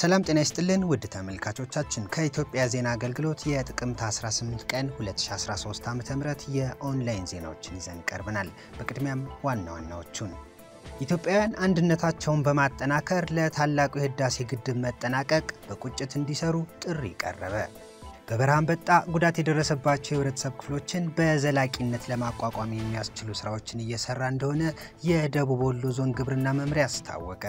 ሰላም ጤና ይስጥልን ውድ ተመልካቾቻችን፣ ከኢትዮጵያ ዜና አገልግሎት የጥቅምት 18 ቀን 2013 ዓ ም የኦንላይን ዜናዎችን ይዘን ቀርበናል። በቅድሚያም ዋና ዋናዎቹን ኢትዮጵያውያን አንድነታቸውን በማጠናከር ለታላቁ የህዳሴ ግድብ መጠናቀቅ በቁጭት እንዲሰሩ ጥሪ ቀረበ። በበረሃ አንበጣ ጉዳት የደረሰባቸው የህብረተሰብ ክፍሎችን በዘላቂነት ለማቋቋም የሚያስችሉ ስራዎችን እየሰራ እንደሆነ የደቡብ ወሎ ዞን ግብርና መምሪያ አስታወቀ።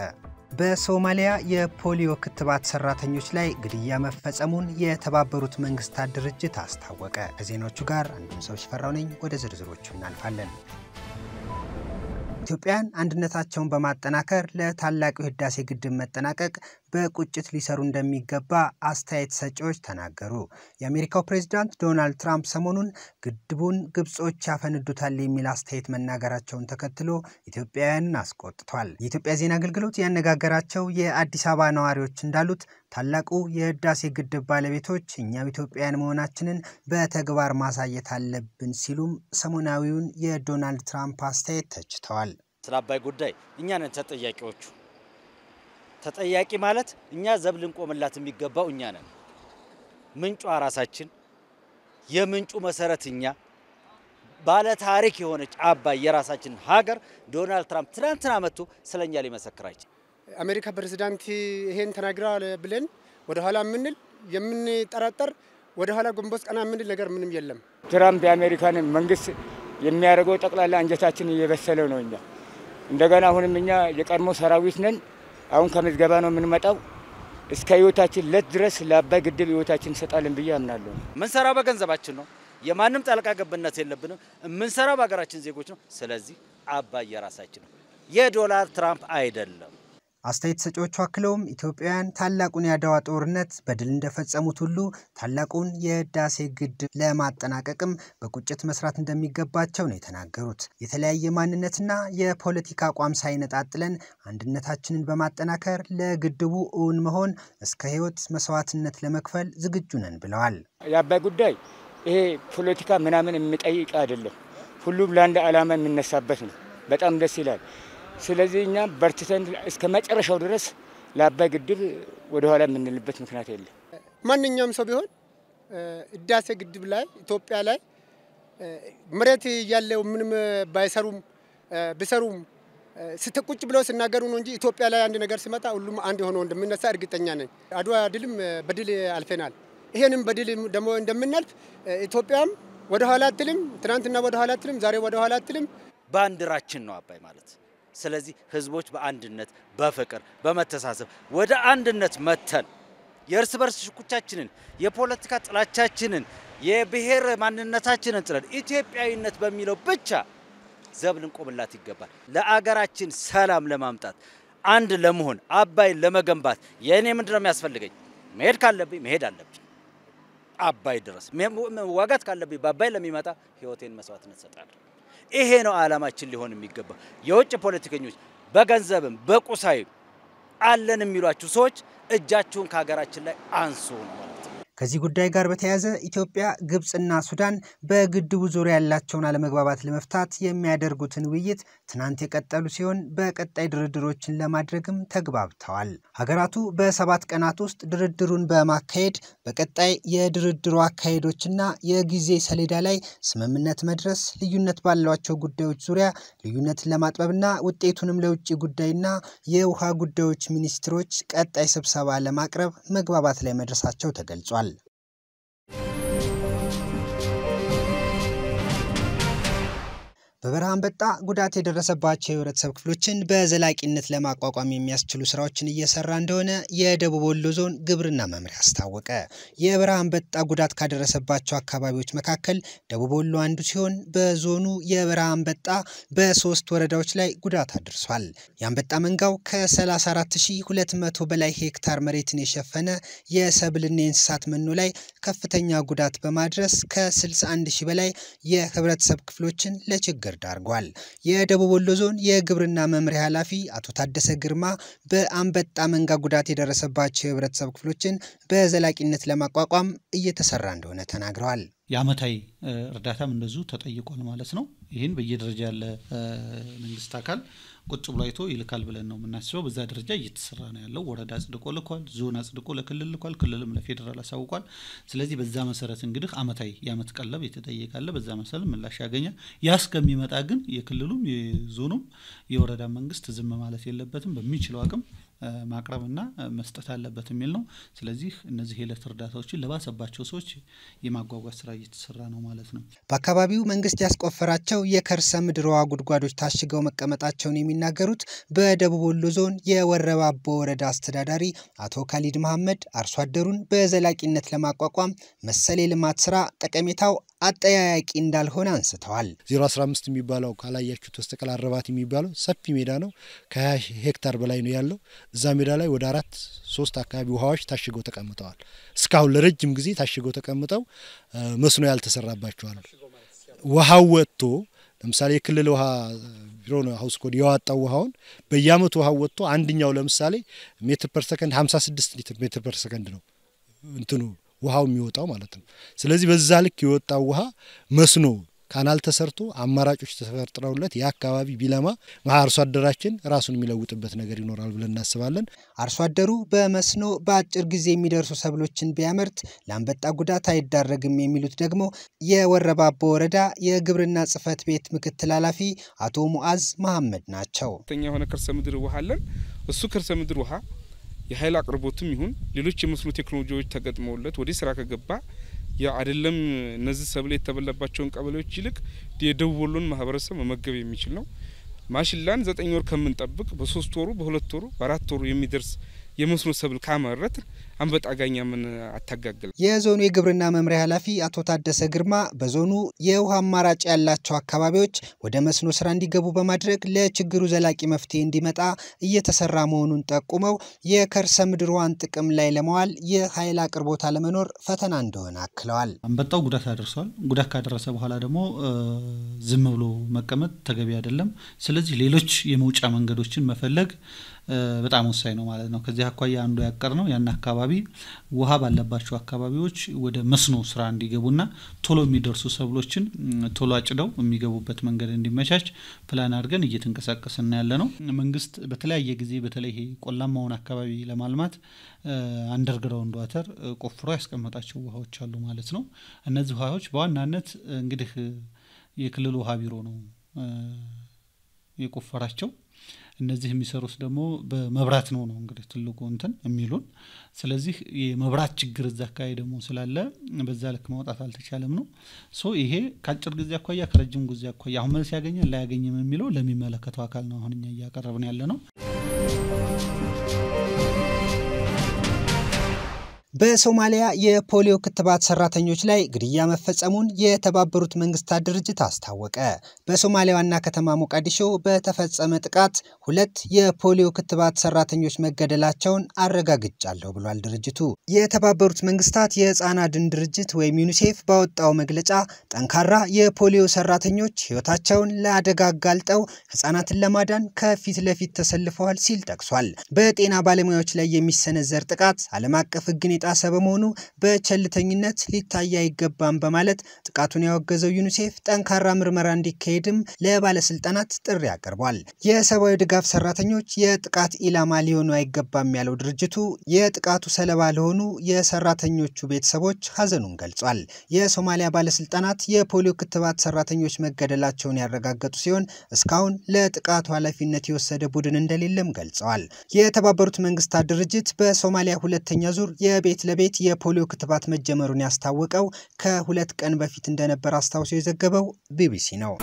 በሶማሊያ የፖሊዮ ክትባት ሰራተኞች ላይ ግድያ መፈጸሙን የተባበሩት መንግስታት ድርጅት አስታወቀ። ከዜናዎቹ ጋር አንዱም ሰው ሽፈራው ነኝ። ወደ ዝርዝሮቹ እናልፋለን። ኢትዮጵያን አንድነታቸውን በማጠናከር ለታላቁ የህዳሴ ግድብ መጠናቀቅ በቁጭት ሊሰሩ እንደሚገባ አስተያየት ሰጪዎች ተናገሩ። የአሜሪካው ፕሬዝዳንት ዶናልድ ትራምፕ ሰሞኑን ግድቡን ግብጾች ያፈነዱታል የሚል አስተያየት መናገራቸውን ተከትሎ ኢትዮጵያውያንን አስቆጥቷል። የኢትዮጵያ ዜና አገልግሎት ያነጋገራቸው የአዲስ አበባ ነዋሪዎች እንዳሉት ታላቁ የህዳሴ ግድብ ባለቤቶች እኛም ኢትዮጵያውያን መሆናችንን በተግባር ማሳየት አለብን ሲሉም ሰሞናዊውን የዶናልድ ትራምፕ አስተያየት ተችተዋል። ስለ አባይ ጉዳይ እኛ ነን ተጠያቂዎቹ። ተጠያቂ ማለት እኛ ዘብ ልንቆምላት የሚገባው እኛ ነን። ምንጯ ራሳችን፣ የምንጩ መሰረት እኛ፣ ባለ ታሪክ የሆነች አባይ የራሳችን ሀገር። ዶናልድ ትራምፕ ትናንትና መጥቶ ስለኛ ሊመሰክራች አሜሪካ ፕሬዚዳንት ይሄን ተናግረዋል ብለን ወደኋላ የምንል የምንጠራጠር ወደኋላ ጎንበስ ቀና የምንል ነገር ምንም የለም። ትራምፕ የአሜሪካን መንግስት የሚያደርገው ጠቅላላ አንጀታችን እየበሰለው ነው እኛ እንደገና አሁንም እኛ የቀድሞ ሰራዊት ነን። አሁን ከምዝገባ ነው የምንመጣው። እስከ ህይወታችን ለት ድረስ ለአባይ ግድብ ህይወታችን እንሰጣለን ብዬ አምናለሁ። ምንሰራ በገንዘባችን ነው። የማንም ጣልቃ ገብነት የለብንም። የምንሰራው በሀገራችን ዜጎች ነው። ስለዚህ አባይ የራሳችን ነው። የዶላር ትራምፕ አይደለም። አስተያየት ሰጪዎቹ አክለውም ኢትዮጵያውያን ታላቁን የአድዋ ጦርነት በድል እንደፈጸሙት ሁሉ ታላቁን የህዳሴ ግድብ ለማጠናቀቅም በቁጭት መስራት እንደሚገባቸው ነው የተናገሩት። የተለያየ ማንነትና የፖለቲካ አቋም ሳይነጣጥለን አንድነታችንን በማጠናከር ለግድቡ እውን መሆን እስከ ህይወት መስዋዕትነት ለመክፈል ዝግጁ ነን ብለዋል። የአባይ ጉዳይ ይሄ ፖለቲካ ምናምን የሚጠይቅ አይደለም። ሁሉም ለአንድ ዓላማ የሚነሳበት ነው። በጣም ደስ ይላል። ስለዚህ እኛ በርትተን እስከ መጨረሻው ድረስ ለአባይ ግድብ ወደኋላ የምንልበት ምክንያት የለም። ማንኛውም ሰው ቢሆን ህዳሴ ግድብ ላይ ኢትዮጵያ ላይ መሬት እያለው ምንም ባይሰሩም ቢሰሩም ስትቁጭ ብለው ሲናገሩ ነው እንጂ ኢትዮጵያ ላይ አንድ ነገር ሲመጣ ሁሉም አንድ የሆነ እንደምነሳ እርግጠኛ ነኝ። አድዋ ድልም በድል አልፈናል። ይሄንም በድል ደግሞ እንደምናልፍ ኢትዮጵያም ኋላ አትልም። ትናንትና ኋላ አትልም። ዛሬ ኋላ አትልም። ባንዲራችን ነው አባይ ማለት ስለዚህ ህዝቦች በአንድነት በፍቅር በመተሳሰብ ወደ አንድነት መተን የእርስ በርስ ሽኩቻችንን የፖለቲካ ጥላቻችንን የብሔር ማንነታችንን ጥለን ኢትዮጵያዊነት በሚለው ብቻ ዘብ ልንቆምላት ይገባል። ለአገራችን ሰላም ለማምጣት አንድ ለመሆን አባይን ለመገንባት የእኔ ምንድነው ነው የሚያስፈልገኝ? መሄድ ካለብኝ መሄድ አለብኝ አባይ ድረስ መዋጋት ካለብኝ በአባይ ለሚመጣ ህይወቴን መስዋዕትነት እሰጣለሁ። ይሄ ነው ዓላማችን ሊሆን የሚገባ። የውጭ ፖለቲከኞች በገንዘብም በቁሳይ አለን የሚሏችሁ ሰዎች እጃችሁን ከሀገራችን ላይ አንሱ ነው። ከዚህ ጉዳይ ጋር በተያያዘ ኢትዮጵያ፣ ግብፅና ሱዳን በግድቡ ዙሪያ ያላቸውን አለመግባባት ለመፍታት የሚያደርጉትን ውይይት ትናንት የቀጠሉ ሲሆን በቀጣይ ድርድሮችን ለማድረግም ተግባብተዋል። ሀገራቱ በሰባት ቀናት ውስጥ ድርድሩን በማካሄድ በቀጣይ የድርድሩ አካሄዶችና የጊዜ ሰሌዳ ላይ ስምምነት መድረስ ልዩነት ባሏቸው ጉዳዮች ዙሪያ ልዩነትን ለማጥበብና ውጤቱንም ለውጭ ጉዳይና የውሃ ጉዳዮች ሚኒስትሮች ቀጣይ ስብሰባ ለማቅረብ መግባባት ላይ መድረሳቸው ተገልጿል። በበረሃ አንበጣ ጉዳት የደረሰባቸው የህብረተሰብ ክፍሎችን በዘላቂነት ለማቋቋም የሚያስችሉ ስራዎችን እየሰራ እንደሆነ የደቡብ ወሎ ዞን ግብርና መምሪያ አስታወቀ። የበረሃ አንበጣ ጉዳት ካደረሰባቸው አካባቢዎች መካከል ደቡብ ወሎ አንዱ ሲሆን በዞኑ የበረሃ አንበጣ በሶስት ወረዳዎች ላይ ጉዳት አድርሷል። የአንበጣ መንጋው ከ34200 በላይ ሄክታር መሬትን የሸፈነ የሰብልና የእንስሳት መኖ ላይ ከፍተኛ ጉዳት በማድረስ ከ61000 በላይ የህብረተሰብ ክፍሎችን ለችግር ለእስር ዳርጓል። የደቡብ ወሎ ዞን የግብርና መምሪያ ኃላፊ አቶ ታደሰ ግርማ በአንበጣ መንጋ ጉዳት የደረሰባቸው የህብረተሰብ ክፍሎችን በዘላቂነት ለማቋቋም እየተሰራ እንደሆነ ተናግረዋል። የአመታዊ እርዳታም እንደዚሁ ተጠይቋል ማለት ነው። ይህን በየደረጃ ያለ መንግስት አካል ቁጭ ብሎ አይቶ ይልካል ብለን ነው የምናስበው። በዛ ደረጃ እየተሰራ ነው ያለው። ወረዳ አጽድቆ ልኳል፣ ዞን አጽድቆ ለክልል ልኳል፣ ክልልም ለፌዴራል አሳውቋል። ስለዚህ በዛ መሰረት እንግዲህ አመታዊ የአመት ቀለብ የተጠየቃለ በዛ መሰረት ምላሽ ያገኛል። ያ እስከሚመጣ ግን የክልሉም የዞኑም የወረዳ መንግስት ዝም ማለት የለበትም። በሚችለው አቅም ማቅረብና መስጠት አለበት የሚል ነው። ስለዚህ እነዚህ የዕለት እርዳታዎችን ለባሰባቸው ሰዎች የማጓጓዝ ስራ እየተሰራ ነው ማለት ነው። በአካባቢው መንግስት ያስቆፈራቸው የከርሰ ምድርዋ ጉድጓዶች ታሽገው መቀመጣቸውን የሚናገሩት በደቡብ ወሎ ዞን የወረባቦ ወረዳ አስተዳዳሪ አቶ ካሊድ መሐመድ አርሶ አደሩን በዘላቂነት ለማቋቋም መሰል የልማት ስራ ጠቀሜታው አጠያያቂ እንዳልሆነ አንስተዋል። 015 የሚባለው ካላያችሁት በስተቀር አረባት የሚባለው ሰፊ ሜዳ ነው። ከ20 ሄክታር በላይ ነው ያለው። እዛ ሜዳ ላይ ወደ አራት ሶስት አካባቢ ውሃዎች ታሽገው ተቀምጠዋል። እስካሁን ለረጅም ጊዜ ታሽገው ተቀምጠው መስኖ ያልተሰራባቸዋል። ውሃው ወጥቶ ለምሳሌ የክልል ውሃ ቢሮ ነው ሀውስ ኮድ የዋጣው ውሃውን በየአመቱ ውሃው ወጥቶ አንድኛው ለምሳሌ ሜትር ፐር ሰከንድ 56 ሊትር ሜትር ፐር ሰከንድ ነው እንትኑ ውሃው የሚወጣው ማለት ነው። ስለዚህ በዛ ልክ የወጣው ውሃ መስኖ ካናል ተሰርቶ አማራጮች ተፈጥረውለት ያ አካባቢ ቢለማ አርሶ አደራችን ራሱን የሚለውጥበት ነገር ይኖራል ብለን እናስባለን። አርሶ አደሩ በመስኖ በአጭር ጊዜ የሚደርሱ ሰብሎችን ቢያመርት ለአንበጣ ጉዳት አይዳረግም የሚሉት ደግሞ የወረባቦ ወረዳ የግብርና ጽህፈት ቤት ምክትል ኃላፊ አቶ ሙዓዝ መሐመድ ናቸው። ተኛ የሆነ ከርሰ ምድር ውሃ አለን። እሱ ከርሰ ምድር ውሃ የኃይል አቅርቦትም ይሁን ሌሎች የመስኖ ቴክኖሎጂዎች ተገጥመውለት ወደ ስራ ከገባ አይደለም እነዚህ ሰብል የተበላባቸውን ቀበሌዎች ይልቅ የደቡብ ወሎን ማህበረሰብ መመገብ የሚችል ነው። ማሽላን ዘጠኝ ወር ከምንጠብቅ በሶስት ወሩ በሁለት ወሩ በአራት ወሩ የሚደርስ የመስኖ ሰብል ካመረት አንበጣ ጋኛ ምን አታጋግል። የዞኑ የግብርና መምሪያ ኃላፊ አቶ ታደሰ ግርማ በዞኑ የውሃ አማራጭ ያላቸው አካባቢዎች ወደ መስኖ ስራ እንዲገቡ በማድረግ ለችግሩ ዘላቂ መፍትሄ እንዲመጣ እየተሰራ መሆኑን ጠቁመው የከርሰ ምድር ውሃን ጥቅም ላይ ለመዋል የኃይል አቅርቦት አለመኖር ፈተና እንደሆነ አክለዋል። አንበጣው ጉዳት ያደርሰዋል። ጉዳት ካደረሰ በኋላ ደግሞ ዝም ብሎ መቀመጥ ተገቢ አይደለም። ስለዚህ ሌሎች የመውጫ መንገዶችን መፈለግ በጣም ወሳኝ ነው ማለት ነው። ከዚህ አኳያ አንዱ ያቀር ነው ያን አካባቢ ውሃ ባለባቸው አካባቢዎች ወደ መስኖ ስራ እንዲገቡና ቶሎ የሚደርሱ ሰብሎችን ቶሎ አጭደው የሚገቡበት መንገድ እንዲመቻች ፕላን አድርገን እየተንቀሳቀስና ያለ ነው። መንግስት በተለያየ ጊዜ በተለይ ቆላማውን አካባቢ ለማልማት አንደርግራውንድ ዋተር ቆፍሮ ያስቀመጣቸው ውሃዎች አሉ ማለት ነው። እነዚህ ውሃዎች በዋናነት እንግዲህ የክልል ውሃ ቢሮ ነው የቆፈራቸው እነዚህ የሚሰሩት ደግሞ በመብራት ነው ነው እንግዲህ ትልቁ እንትን የሚሉን። ስለዚህ የመብራት ችግር እዛ አካባቢ ደግሞ ስላለ በዛ ልክ ማውጣት አልተቻለም ነው ሶ ይሄ ከአጭር ጊዜ አኳያ ከረጅም ጊዜ አኳያ አሁን መልስ ያገኛል ላያገኝም የሚለው ለሚመለከተው አካል ነው አሁን እኛ እያቀረብን ያለ ነው። በሶማሊያ የፖሊዮ ክትባት ሰራተኞች ላይ ግድያ መፈጸሙን የተባበሩት መንግስታት ድርጅት አስታወቀ። በሶማሊያ ዋና ከተማ ሞቃዲሾ በተፈጸመ ጥቃት ሁለት የፖሊዮ ክትባት ሰራተኞች መገደላቸውን አረጋግጫለሁ ብሏል ድርጅቱ። የተባበሩት መንግስታት የህፃን ድን ድርጅት ወይም ዩኒሴፍ ባወጣው መግለጫ ጠንካራ የፖሊዮ ሰራተኞች ህይወታቸውን ለአደጋ አጋልጠው ህፃናትን ለማዳን ከፊት ለፊት ተሰልፈዋል ሲል ጠቅሷል። በጤና ባለሙያዎች ላይ የሚሰነዘር ጥቃት ዓለም አቀፍ ህግን የጣ የራሰ በመሆኑ በቸልተኝነት ሊታይ አይገባም በማለት ጥቃቱን ያወገዘው ዩኒሴፍ ጠንካራ ምርመራ እንዲካሄድም ለባለስልጣናት ጥሪ አቅርቧል። የሰብአዊ ድጋፍ ሰራተኞች የጥቃት ኢላማ ሊሆኑ አይገባም ያለው ድርጅቱ የጥቃቱ ሰለባ ለሆኑ የሰራተኞቹ ቤተሰቦች ሀዘኑን ገልጿል። የሶማሊያ ባለስልጣናት የፖሊዮ ክትባት ሰራተኞች መገደላቸውን ያረጋገጡ ሲሆን እስካሁን ለጥቃቱ ኃላፊነት የወሰደ ቡድን እንደሌለም ገልጸዋል። የተባበሩት መንግስታት ድርጅት በሶማሊያ ሁለተኛ ዙር የቤት ቤት ለቤት የፖሊዮ ክትባት መጀመሩን ያስታወቀው ከሁለት ቀን በፊት እንደነበር አስታውሶ የዘገበው ቢቢሲ ነው።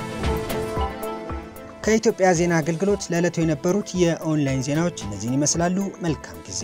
ከኢትዮጵያ ዜና አገልግሎት ለዕለቱ የነበሩት የኦንላይን ዜናዎች እነዚህን ይመስላሉ። መልካም ጊዜ